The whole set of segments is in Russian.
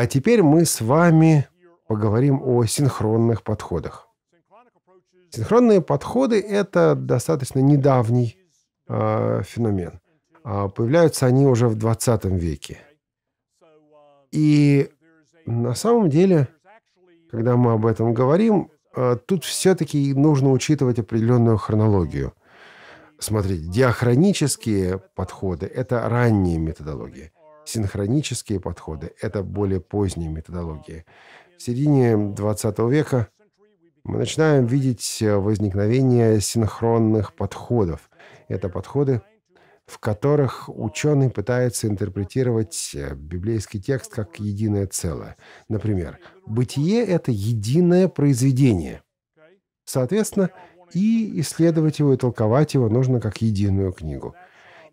А теперь мы с вами поговорим о синхронных подходах. Синхронные подходы — это достаточно недавний э, феномен. А появляются они уже в 20 веке. И на самом деле, когда мы об этом говорим, э, тут все-таки нужно учитывать определенную хронологию. Смотрите, диахронические подходы — это ранние методологии синхронические подходы – это более поздние методологии. В середине 20 века мы начинаем видеть э, возникновение синхронных подходов. Это подходы, в которых ученый пытается интерпретировать э, библейский текст как единое целое. Например, «бытие» — это единое произведение. Соответственно, и исследовать его, и толковать его нужно как единую книгу –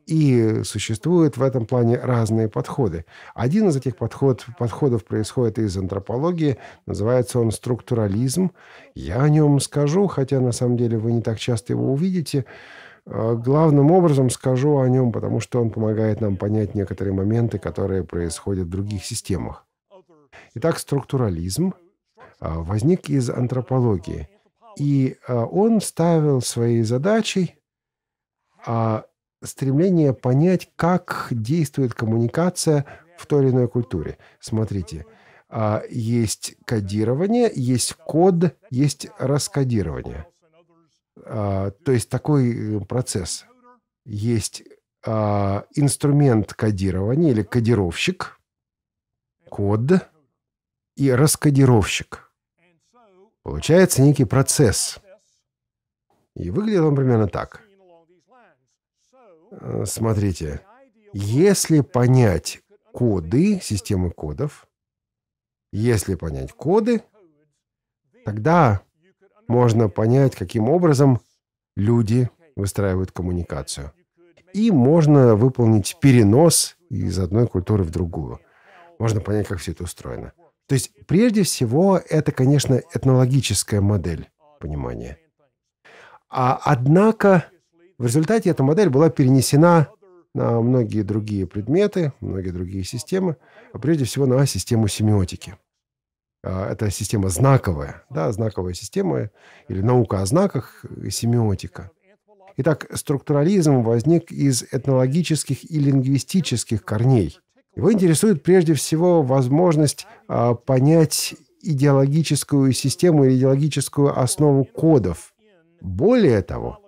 и существуют в этом плане разные подходы. Один из этих подход, подходов происходит из антропологии. Называется он структурализм. Я о нем скажу, хотя на самом деле вы не так часто его увидите. Э, главным образом скажу о нем, потому что он помогает нам понять некоторые моменты, которые происходят в других системах. Итак, структурализм э, возник из антропологии. И э, он ставил своей задачей а стремление понять, как действует коммуникация в той или иной культуре. Смотрите, а, есть кодирование, есть код, есть раскодирование. А, то есть такой э, процесс. Есть а, инструмент кодирования или кодировщик, код и раскодировщик. Получается некий процесс. И выглядит он примерно так – Э, смотрите, если понять коды, системы кодов, если понять коды, тогда можно понять, каким образом люди выстраивают коммуникацию. И можно выполнить перенос из одной культуры в другую. Можно понять, как все это устроено. То есть, прежде всего, это, конечно, этнологическая модель понимания. А, однако, в результате эта модель была перенесена на многие другие предметы, многие другие системы, а прежде всего на систему семиотики. А, это система знаковая, да, знаковая система или наука о знаках, семиотика. Итак, структурализм возник из этнологических и лингвистических корней. Его интересует прежде всего возможность а, понять идеологическую систему или идеологическую основу кодов. Более того,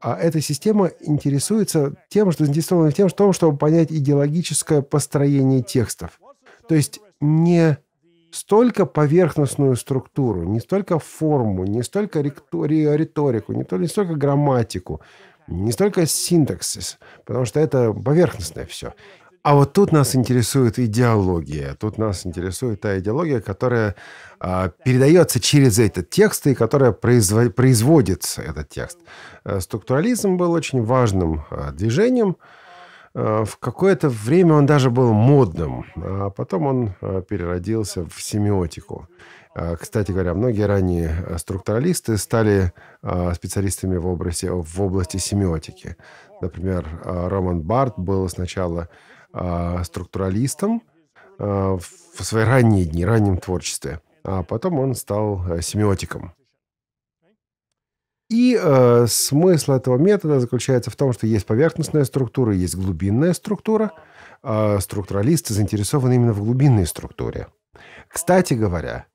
а эта система интересуется тем, что заинтересована в тем, что, чтобы понять идеологическое построение текстов. То есть не столько поверхностную структуру, не столько форму, не столько риторику, не столько грамматику, не столько синтаксис, потому что это поверхностное все. А вот тут нас интересует идеология. Тут нас интересует та идеология, которая э, а, передается через этот текст и которая производ, производится, этот текст. Э, структурализм был очень важным э, движением. Э, в какое-то время он даже был модным, а потом он э, переродился в семиотику. Э, кстати говоря, многие ранние э, структуралисты стали а, специалистами в, образе, в области семиотики. Например, Роман Барт был сначала а, структуралистом а, в свои ранние дни, раннем творчестве. А потом он стал э, семиотиком. И э, смысл этого метода заключается в том, что есть поверхностная структура, есть глубинная структура. Э, структуралисты заинтересованы именно в глубинной структуре. Кстати говоря,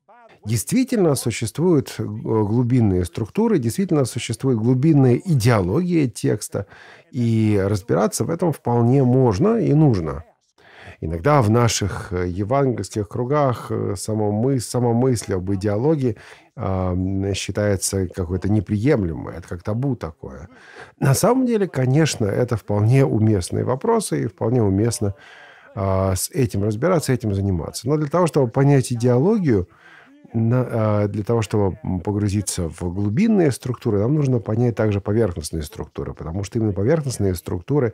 Действительно существуют э, глубинные структуры, действительно существуют глубинные идеологии текста, и разбираться в этом вполне можно и нужно. Иногда в наших э, евангельских кругах э, самомы, самомыслие об идеологии считается какой-то неприемлемой, это как табу такое. На самом деле, конечно, это вполне уместные вопросы и вполне уместно а, с этим разбираться, этим заниматься. Но для того, чтобы понять идеологию – а, для того, чтобы погрузиться в глубинные структуры, нам нужно понять также поверхностные структуры, потому что именно поверхностные структуры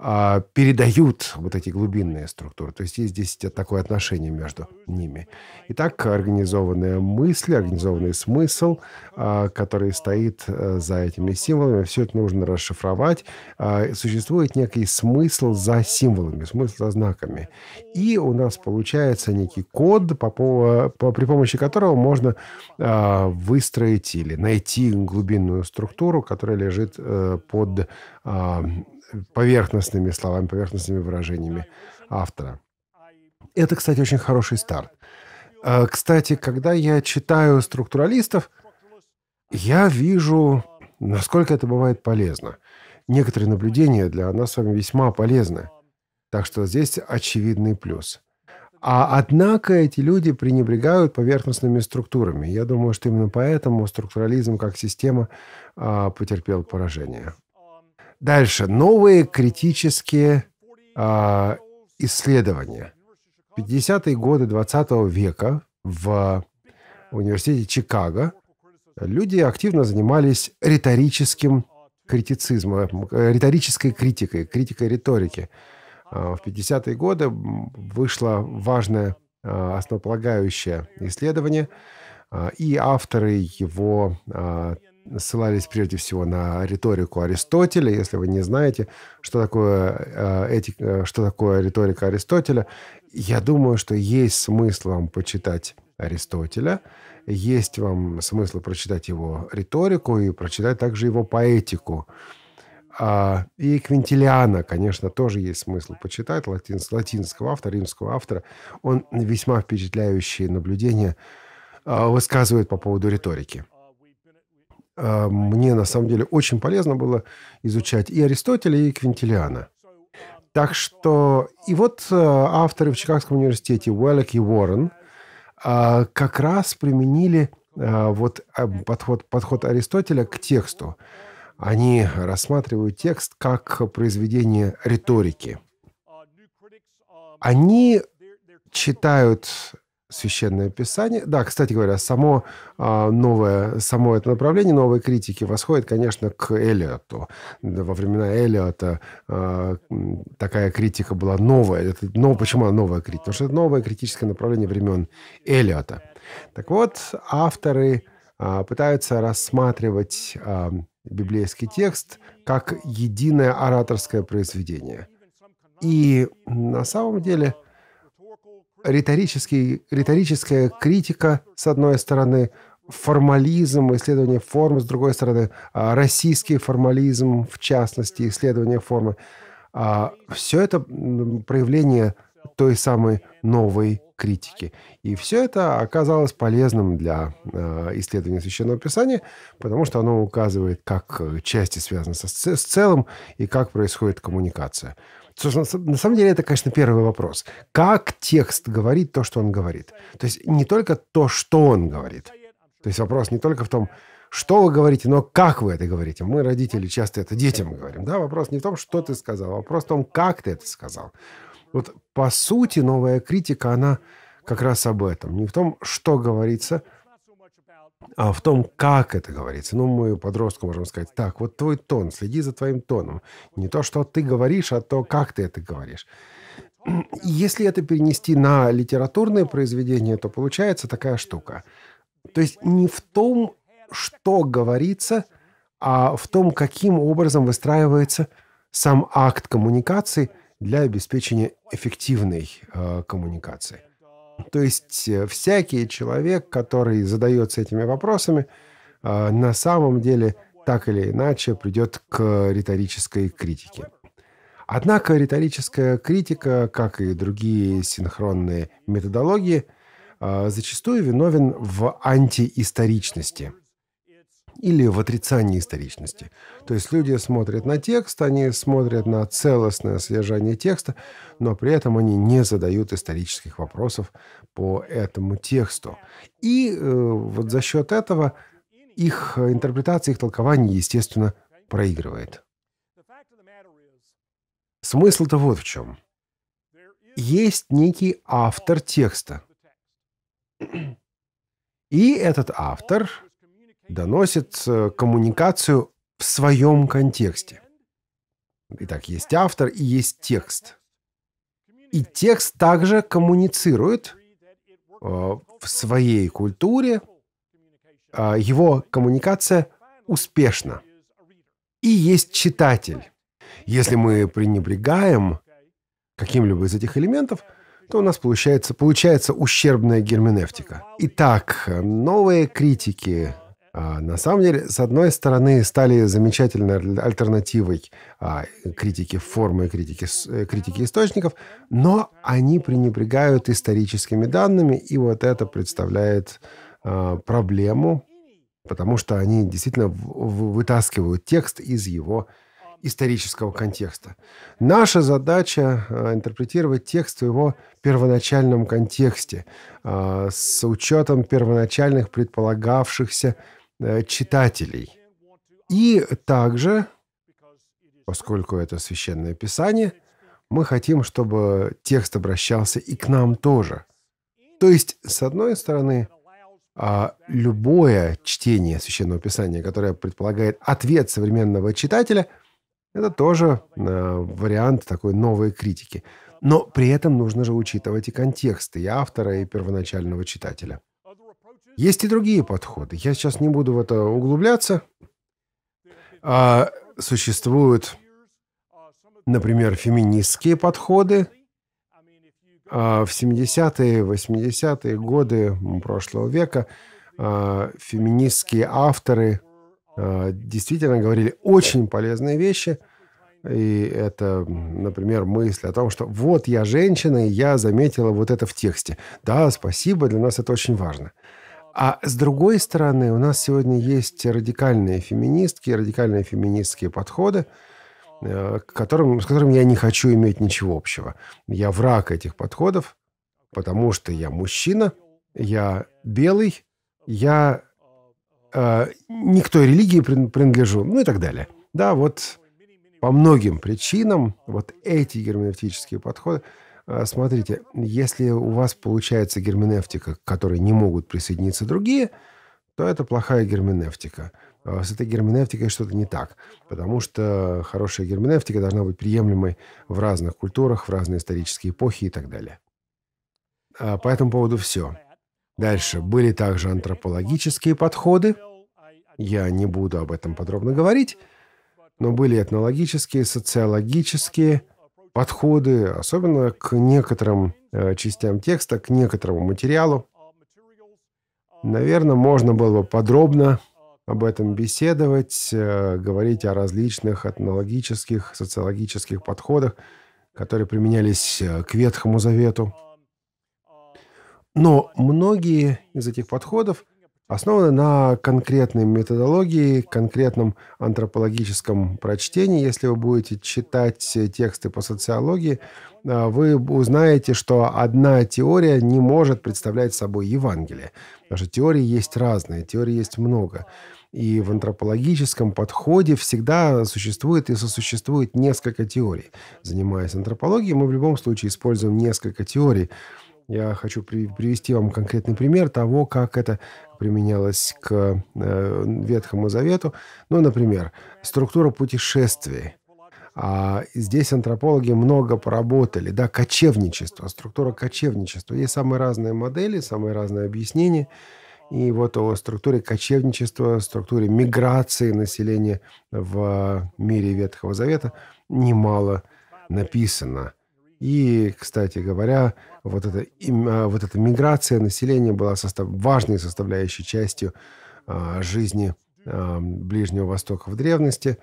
а, передают вот эти глубинные структуры. То есть есть здесь такое отношение между ними. Итак, организованная мысль, организованный смысл, а, который стоит э, за этими символами, все это нужно расшифровать. А, существует некий смысл за символами, смысл за знаками. И у нас получается некий код, по, при помощи которого можно выстроить или найти глубинную структуру, которая лежит э, под поверхностными словами, поверхностными выражениями автора. Это, кстати, очень хороший старт. А, кстати, когда я читаю структуралистов, я вижу, насколько это бывает полезно. Некоторые наблюдения для нас с вами весьма полезны. Так что здесь очевидный плюс. А однако эти люди пренебрегают поверхностными структурами. Я думаю, что именно поэтому структурализм как система а, потерпел поражение. Дальше. Новые критические э, исследования. 50-е годы 20 века в университете Чикаго люди активно занимались риторическим критицизмом, э, риторической критикой, критикой риторики. А, в 50-е годы вышло важное а, основополагающее исследование, и авторы его ссылались прежде всего на риторику Аристотеля. Если вы не знаете, что такое, э, эти, э, что такое риторика Аристотеля, я думаю, что есть смысл вам почитать Аристотеля, есть вам смысл прочитать его риторику и прочитать также его поэтику. А, и Квинтилиана, конечно, тоже есть смысл почитать, латин, латинского автора, римского автора. Он весьма впечатляющие наблюдения э, высказывает по поводу риторики. А, мне на самом деле очень полезно было изучать и Аристотеля, и Квинтилиана. Так что и вот э, авторы в Чикагском университете Уэллок и Уоррен а, как раз применили э, вот э, подход, подход Аристотеля к тексту. Они рассматривают текст как произведение риторики. Они читают Священное Писание. Да, кстати говоря, само а, новое, само это направление новой критики восходит, конечно, к Элиоту. Во времена Элиота а, такая критика была новая. Это, но почему она новая критика? Потому что это новое критическое направление времен Элиота. Так вот, авторы а, пытаются рассматривать библейский текст как единое ораторское произведение. И на самом деле – риторический, риторическая критика, с одной стороны, формализм, исследование формы, с другой стороны, а, российский формализм, в частности, исследование формы. А, все это проявление той самой новой критики. И все это оказалось полезным для а, исследования Священного Писания, потому что оно указывает, как э, части связаны с целым и как происходит коммуникация. Ну, на самом деле это, конечно, первый вопрос. Как текст говорит то, что он говорит? То есть не только то, что он говорит. То есть вопрос не только в том, что вы говорите, но как вы это говорите. Мы, родители, часто это детям говорим. Да? Вопрос не в том, что ты сказал, а вопрос в том, как ты это сказал. Вот по сути новая критика, она как раз об этом. Не в том, что говорится, а в том, как это говорится. Ну, мы подростку можем сказать, так, вот твой тон, следи за твоим тоном. Не то, что ты говоришь, а то, как ты это говоришь. Если это перенести на литературное произведение, то получается такая штука. То есть не в том, что говорится, а в том, каким образом выстраивается сам акт коммуникации для обеспечения эффективной э, коммуникации. То есть э, всякий человек, который задается этими вопросами, э, на самом деле так или иначе придет к риторической критике. Однако риторическая критика, как и другие синхронные методологии, э, зачастую виновен в антиисторичности – или в отрицании историчности. То есть люди смотрят на текст, они смотрят на целостное содержание текста, но при этом они не задают исторических вопросов по этому тексту. И э, вот за счет этого их интерпретация, их толкование, естественно, проигрывает. Смысл-то вот в чем. Есть некий автор текста. И этот автор доносит э, коммуникацию в своем контексте. Итак, есть автор и есть текст. И текст также коммуницирует э, в своей культуре. А его коммуникация успешна. И есть читатель. Если мы пренебрегаем каким-либо из этих элементов, то у нас получается, получается ущербная герменевтика. Итак, новые критики а, на самом деле, с одной стороны, стали замечательной альтернативой а, критики формы и критики, э, критики источников, но они пренебрегают историческими данными, и вот это представляет а, проблему, потому что они действительно вытаскивают текст из его исторического контекста. Наша задача а, интерпретировать текст в его первоначальном контексте, а, с учетом первоначальных предполагавшихся Э, читателей. И также, поскольку это священное писание, мы хотим, чтобы текст обращался и к нам тоже. То есть, с одной стороны, а, любое чтение священного писания, которое предполагает ответ современного читателя, это тоже э, вариант такой новой критики. Но при этом нужно же учитывать и контексты, и автора, и первоначального читателя. Есть и другие подходы. Я сейчас не буду в это углубляться. А существуют, например, феминистские подходы. А в 70-е, 80-е годы прошлого века а, феминистские авторы а, действительно говорили очень полезные вещи. И это, например, мысль о том, что вот я женщина, и я заметила вот это в тексте. Да, спасибо, для нас это очень важно. А с другой стороны, у нас сегодня есть радикальные феминистки, радикальные феминистские подходы, э, к которым, с которыми я не хочу иметь ничего общего. Я враг этих подходов, потому что я мужчина, я белый, я э, не к той религии принадлежу, ну и так далее. Да, вот по многим причинам вот эти герменевтические подходы – а, смотрите, если у вас получается герменевтика, к которой не могут присоединиться другие, то это плохая герменевтика. А, с этой герменевтикой что-то не так, потому что хорошая герменевтика должна быть приемлемой в разных культурах, в разные исторические эпохи и так далее. А, по этому поводу все. Дальше. Были также антропологические подходы. Я не буду об этом подробно говорить, но были этнологические, социологические – подходы, особенно к некоторым э, частям текста, к некоторому материалу. Наверное, можно было бы подробно об этом беседовать, э, говорить о различных этнологических, социологических подходах, которые применялись э, к Ветхому Завету. Но многие из этих подходов основаны на конкретной методологии, конкретном антропологическом прочтении. Если вы будете читать тексты по социологии, э, вы узнаете, что одна теория не может представлять собой Евангелие. Потому что теории есть разные, теорий есть много. И в антропологическом подходе всегда существует и сосуществует несколько теорий. Занимаясь антропологией, мы в любом случае используем несколько теорий я хочу при, привести вам конкретный пример того, как это применялось к э, Ветхому Завету. Ну, например, структура путешествий. А здесь антропологи много поработали. Да, кочевничество, структура кочевничества. Есть самые разные модели, самые разные объяснения. И вот о структуре кочевничества, структуре миграции населения в мире Ветхого Завета немало написано. И, кстати говоря, вот эта, а, вот эта миграция населения была состав, важной составляющей частью а, жизни а, Ближнего Востока в древности.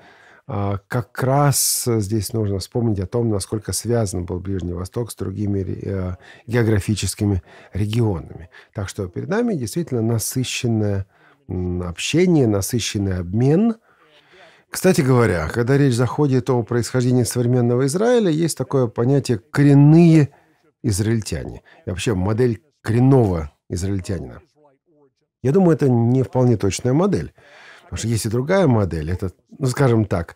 Как раз здесь нужно вспомнить о том, насколько связан был Ближний Восток с другими географическими регионами. Так что перед нами действительно насыщенное общение, насыщенный обмен – кстати говоря, когда речь заходит о происхождении современного Израиля, есть такое понятие «коренные израильтяне». И вообще модель коренного израильтянина. Я думаю, это не вполне точная модель. Потому что есть и другая модель. Это, ну, скажем так,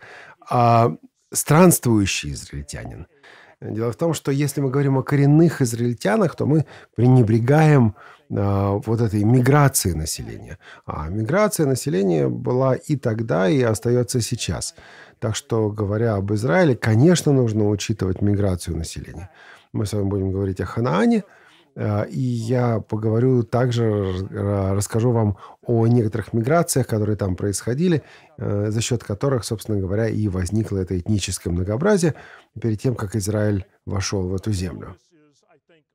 а, странствующий израильтянин – Дело в том, что если мы говорим о коренных израильтянах, то мы пренебрегаем а, вот этой миграции населения. А миграция населения была и тогда, и остается сейчас. Так что, говоря об Израиле, конечно, нужно учитывать миграцию населения. Мы с вами будем говорить о Ханаане – Э, и я поговорю также, э, расскажу вам о некоторых миграциях, которые там происходили, э, за счет которых, собственно говоря, и возникло это этническое многообразие перед тем, как Израиль вошел в эту землю.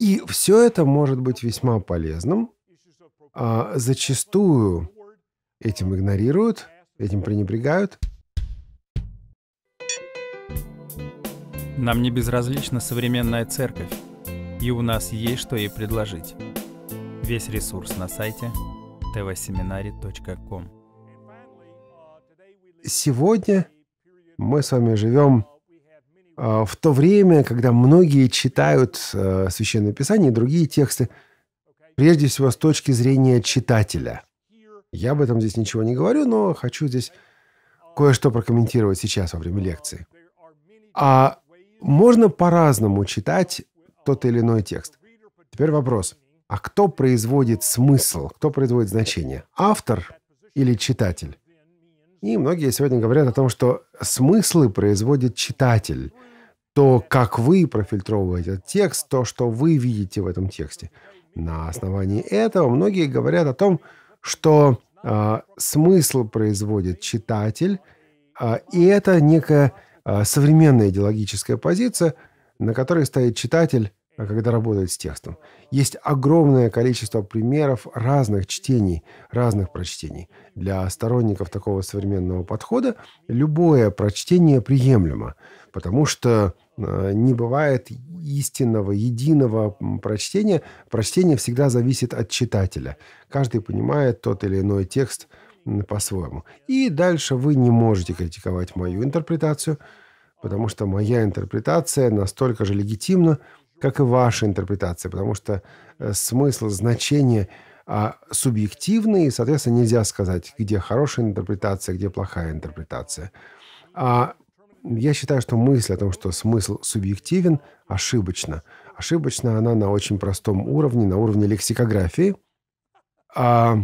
И все это может быть весьма полезным. А зачастую этим игнорируют, этим пренебрегают. Нам не безразлична современная церковь и у нас есть что ей предложить. Весь ресурс на сайте tvseminary.com Сегодня мы с вами живем а, в то время, когда многие читают а, Священное Писание и другие тексты, прежде всего с точки зрения читателя. Я об этом здесь ничего не говорю, но хочу здесь кое-что прокомментировать сейчас во время лекции. А можно по-разному читать тот или иной текст. Теперь вопрос. А кто производит смысл? Кто производит значение? Автор или читатель? И многие сегодня говорят о том, что смыслы производит читатель. То, как вы профильтровываете этот текст, то, что вы видите в этом тексте. На основании этого многие говорят о том, что э, смысл производит читатель, э, и это некая э, современная идеологическая позиция – на которой стоит читатель, а когда работает с текстом. Есть огромное количество примеров разных чтений, разных прочтений. Для сторонников такого современного подхода любое прочтение приемлемо, потому что э, не бывает истинного, единого прочтения. Прочтение всегда зависит от читателя. Каждый понимает тот или иной текст по-своему. И дальше вы не можете критиковать мою интерпретацию – потому что моя интерпретация настолько же легитимна, как и ваша интерпретация, потому что э, смысл, значение а субъективный, и, соответственно, нельзя сказать, где хорошая интерпретация, где плохая интерпретация. А я считаю, что мысль о том, что смысл субъективен, ошибочна. Ошибочна она на очень простом уровне, на уровне лексикографии. А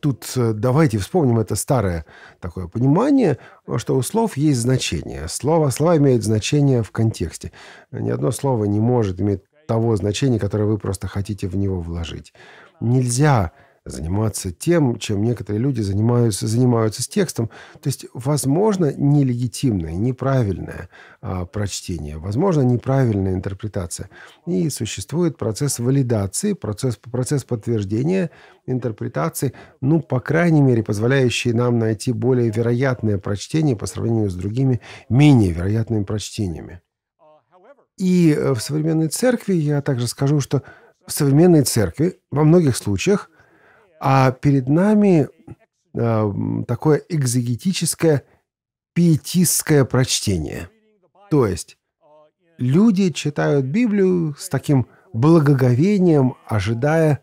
Тут э, давайте вспомним это старое такое понимание, что у слов есть значение. Слово, слова имеют значение в контексте. Ни одно слово не может иметь того значения, которое вы просто хотите в него вложить. Нельзя заниматься тем, чем некоторые люди занимаются, занимаются с текстом. То есть, возможно, нелегитимное, неправильное а, прочтение, возможно, неправильная интерпретация. И существует процесс валидации, процесс, процесс подтверждения интерпретации, ну, по крайней мере, позволяющий нам найти более вероятное прочтение по сравнению с другими менее вероятными прочтениями. И э, в современной церкви, я также скажу, что в современной церкви во многих случаях – а перед нами э, такое экзегетическое пиетистское прочтение. То есть люди читают Библию с таким благоговением, ожидая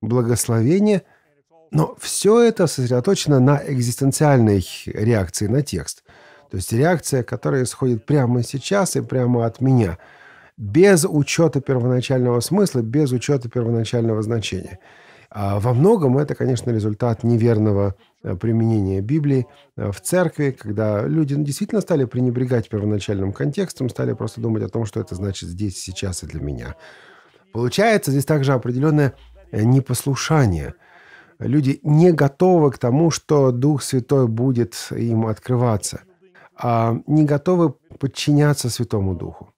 благословения, но все это сосредоточено на экзистенциальной реакции на текст. То есть реакция, которая исходит прямо сейчас и прямо от меня, без учета первоначального смысла, без учета первоначального значения. А во многом это, конечно, результат неверного э, применения Библии э, в церкви, когда люди ну, действительно стали пренебрегать первоначальным контекстом, стали просто думать о том, что это значит здесь, сейчас и для меня. Получается здесь также определенное э, непослушание. Люди не готовы к тому, что Дух Святой будет им открываться, а не готовы подчиняться Святому Духу.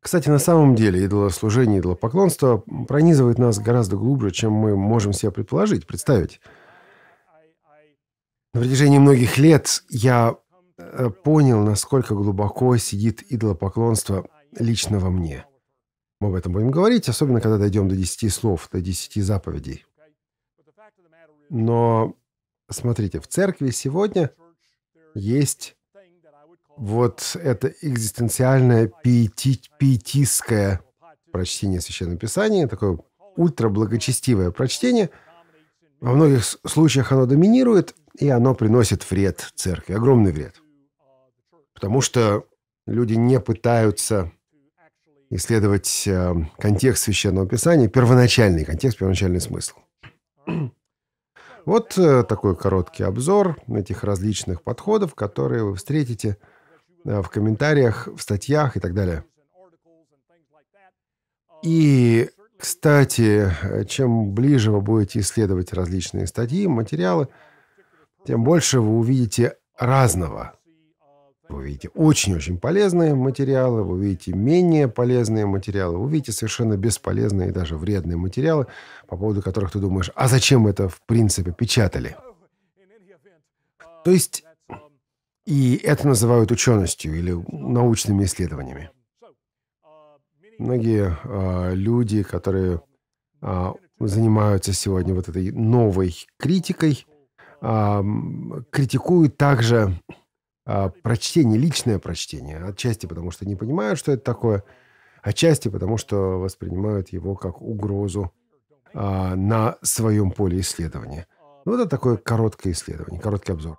Кстати, на самом деле идолослужение, идолопоклонство пронизывает нас гораздо глубже, чем мы можем себе предположить, представить. На протяжении многих лет я э, понял, насколько глубоко сидит идолопоклонство лично во мне. Мы об этом будем говорить, особенно когда дойдем до десяти слов, до десяти заповедей. Но смотрите, в церкви сегодня есть вот это экзистенциальное пиети, пиетистское прочтение Священного Писания, такое ультраблагочестивое прочтение, во многих случаях оно доминирует, и оно приносит вред церкви, огромный вред. Потому что люди не пытаются исследовать э, контекст Священного Писания, первоначальный контекст, первоначальный смысл. Вот э, такой короткий обзор этих различных подходов, которые вы встретите – Э, в комментариях, в статьях и так далее. И, кстати, чем ближе вы будете исследовать различные статьи, материалы, тем больше вы увидите разного. Вы увидите очень-очень полезные материалы, вы увидите менее полезные материалы, вы увидите совершенно бесполезные и даже вредные материалы, по поводу которых ты думаешь, а зачем это в принципе печатали? То есть и это называют ученостью или научными исследованиями. Многие э, люди, которые э, занимаются сегодня вот этой новой критикой, э, критикуют также э, прочтение, личное прочтение, отчасти потому что не понимают, что это такое, отчасти потому что воспринимают его как угрозу э, на своем поле исследования. Ну, это такое короткое исследование, короткий обзор.